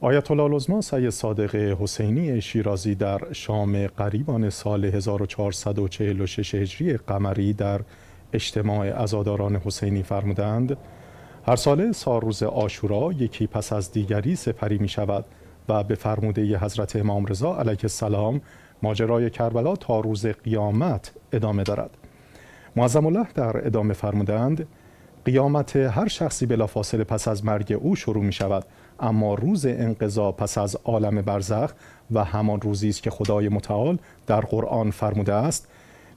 آیت الله العظما سید صادق حسینی شیرازی در شام قریبان سال 1446 هجری قمری در اجتماع عزاداران حسینی فرمودند هر ساله سال روز آشورا یکی پس از دیگری سپری می شود و به فرموده حضرت امام رضا علیه السلام ماجرای کربلا تا روز قیامت ادامه دارد معظم الله در ادامه فرمودند قیامت هر شخصی بلافاصله پس از مرگ او شروع می شود اما روز انقضا پس از عالم برزخ و همان روزی است که خدای متعال در قرآن فرموده است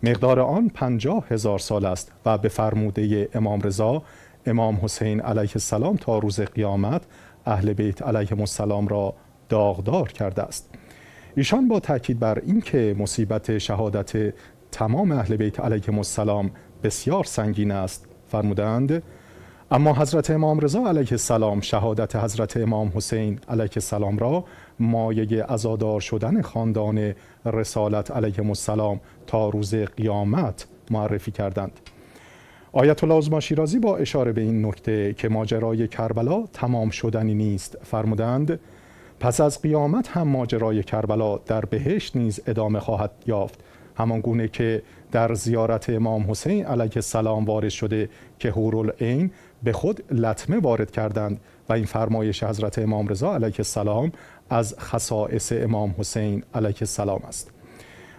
مقدار آن پنجاه هزار سال است و به فرموده امام رضا امام حسین علیه السلام تا روز قیامت اهل بیت علیهم السلام را داغدار کرده است ایشان با تاکید بر اینکه مصیبت شهادت تمام اهل بیت علیهم السلام بسیار سنگین است فرمودند اما حضرت امام رضا علیه السلام شهادت حضرت امام حسین علیه السلام را مایه ازادار شدن خاندان رسالت علیه السلام تا روز قیامت معرفی کردند آیت الله عظما شیرازی با اشاره به این نکته که ماجرای کربلا تمام شدنی نیست فرمودند پس از قیامت هم ماجرای کربلا در بهشت نیز ادامه خواهد یافت همان گونه که در زیارت امام حسین علیه السلام وارد شده که هورالعین به خود لطمه وارد کردند و این فرمایش حضرت امام رضا علیه السلام از خصائص امام حسین علیه السلام است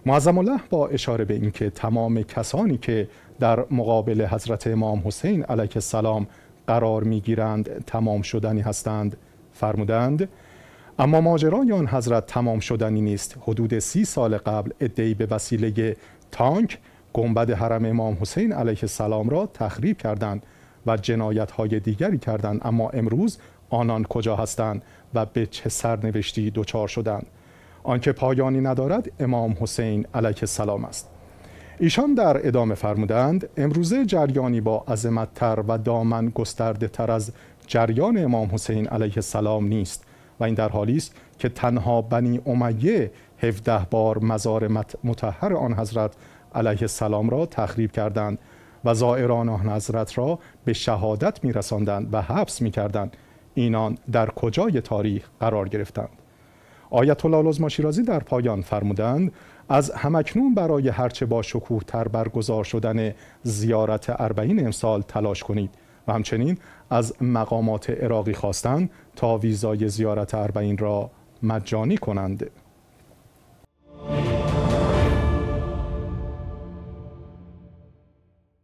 معظم الله با اشاره به اینکه تمام کسانی که در مقابل حضرت امام حسین علیه السلام قرار میگیرند تمام شدنی هستند فرمودند اما ماجرای آن حضرت تمام شدنی نیست حدود سی سال قبل ادعی به وسیله تانک گنبد حرم امام حسین علیه السلام را تخریب کردند و جنایت های دیگری کردند اما امروز آنان کجا هستند و به چه سرنوشتی دچار شدند آنکه پایانی ندارد امام حسین علیه السلام است ایشان در ادامه فرمودند امروزه جریانی با عظمتتر و دامن گسترده تر از جریان امام حسین علیه السلام نیست و این در حالی است که تنها بنی امیه 17 بار مزار مطهر آن حضرت علیه السلام را تخریب کردند و زائران آن حضرت را به شهادت میرساندند و حبس میکردند اینان در کجای تاریخ قرار گرفتند آیت الله العظما شیرازی در پایان فرمودند از همکنون برای هرچه با شکوه تر برگزار شدن زیارت اربعین امسال تلاش کنید و همچنین از مقامات عراقی خواستند تا ویزای زیارت اربعین را مجانی کنند